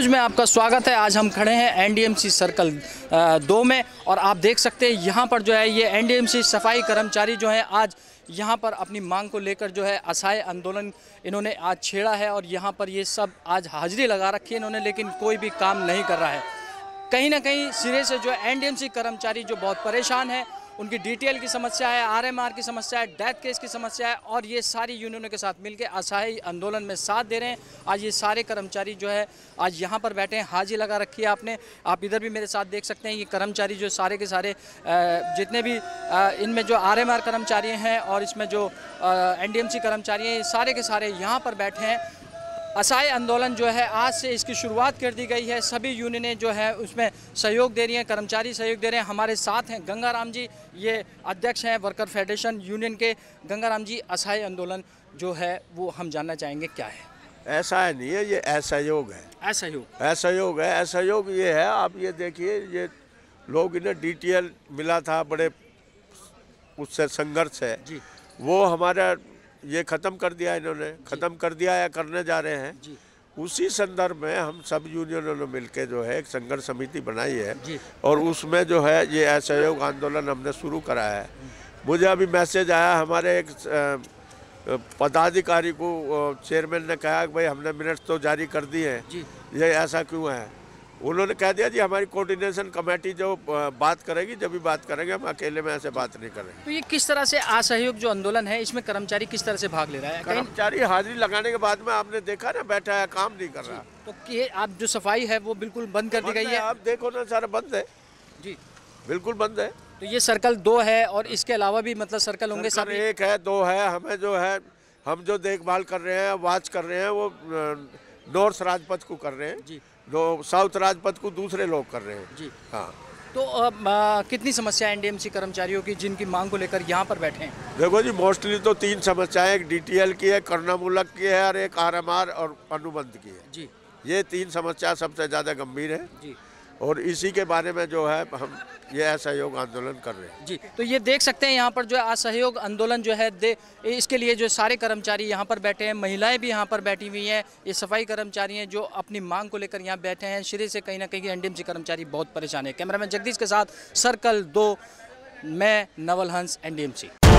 News में आपका स्वागत है आज हम खड़े हैं एनडीएमसी सर्कल दो में और आप देख सकते हैं यहाँ पर जो है ये एनडीएमसी सफाई कर्मचारी जो है आज यहाँ पर अपनी मांग को लेकर जो है असहाय आंदोलन इन्होंने आज छेड़ा है और यहाँ पर ये सब आज हाजिरी लगा रखी है इन्होंने लेकिन कोई भी काम नहीं कर रहा है कहीं ना कहीं सिरे से जो एनडीएमसी कर्मचारी जो बहुत परेशान है उनकी डीटीएल की समस्या है आरएमआर की समस्या है डेथ केस की समस्या है और ये सारी यूनियनों के साथ मिलकर असहाय आंदोलन में साथ दे रहे हैं आज ये सारे कर्मचारी जो है आज यहाँ पर बैठे हैं हाजी लगा रखी है आपने आप इधर भी मेरे साथ देख सकते हैं ये कर्मचारी जो सारे के सारे जितने भी इनमें जो आर कर्मचारी हैं और इसमें जो एन कर्मचारी हैं ये सारे के सारे यहाँ पर बैठे हैं असहाय आंदोलन जो है आज से इसकी शुरुआत कर दी गई है सभी यूनियनें जो है उसमें सहयोग दे रही हैं कर्मचारी सहयोग दे रहे हैं हमारे साथ हैं गंगाराम जी ये अध्यक्ष हैं वर्कर फेडरेशन यूनियन के गंगाराम जी असहाय आंदोलन जो है वो हम जानना चाहेंगे क्या है ऐसा है नहीं है ये असहयोग है असहयोग असहयोग है असहयोग ये है आप ये देखिए ये लोग इन्हें डी मिला था बड़े उससे संघर्ष है जी वो हमारा ये ख़त्म कर दिया इन्होंने ख़त्म कर दिया या करने जा रहे हैं उसी संदर्भ में हम सब यूनियनों ने मिलकर जो है एक संघर्ष समिति बनाई है और उसमें जो है ये असहयोग आंदोलन हमने शुरू कराया है हम्म। मुझे अभी मैसेज आया हमारे एक पदाधिकारी को चेयरमैन ने कहा कि भाई हमने मिनट्स तो जारी कर दिए हैं ये ऐसा क्यों है उन्होंने कह दिया जी हमारी कोऑर्डिनेशन कमेटी जो बात करेगी जब भी बात करेंगे हम अकेले में ऐसे बात नहीं करेंगे तो ये किस तरह से असहयोग जो आंदोलन है इसमें कर्मचारी किस तरह से भाग ले रहा है कर्मचारी हाजिरी लगाने के बाद में आपने देखा ना बैठा है काम नहीं कर रहा तो आप जो सफाई है वो बिल्कुल बंद कर दी गई है आप देखो ना सारा बंद है जी बिल्कुल बंद है तो ये सर्कल दो है और इसके अलावा भी मतलब सर्कल होंगे सर एक है दो है हमें जो है हम जो देखभाल कर रहे हैं वाच कर रहे हैं वो नॉर्थ राजपथ को कर रहे हैं जी जो साउथ राजपथ को दूसरे लोग कर रहे हैं जी हाँ तो अब आ, कितनी समस्या एनडीएमसी कर्मचारियों की जिनकी मांग को लेकर यहाँ पर बैठे हैं देखो जी मोस्टली तो तीन समस्याएं एक डी की है कर्णामूलक की है और एक आर और अनुबंध की है जी ये तीन समस्या सबसे ज़्यादा गंभीर है जी और इसी के बारे में जो है हम ये असहयोग आंदोलन कर रहे हैं जी तो ये देख सकते हैं यहाँ पर जो असहयोग आंदोलन जो है दे इसके लिए जो सारे कर्मचारी यहाँ पर बैठे हैं महिलाएं भी यहाँ पर बैठी हुई हैं ये सफाई कर्मचारी हैं जो अपनी मांग को लेकर यहाँ बैठे हैं सिरे से कहीं ना कहीं एनडीएमसी कर्मचारी बहुत परेशान है कैमरामैन जगदीश के साथ सर्कल दो मैं नवल हंस एनडीएमसी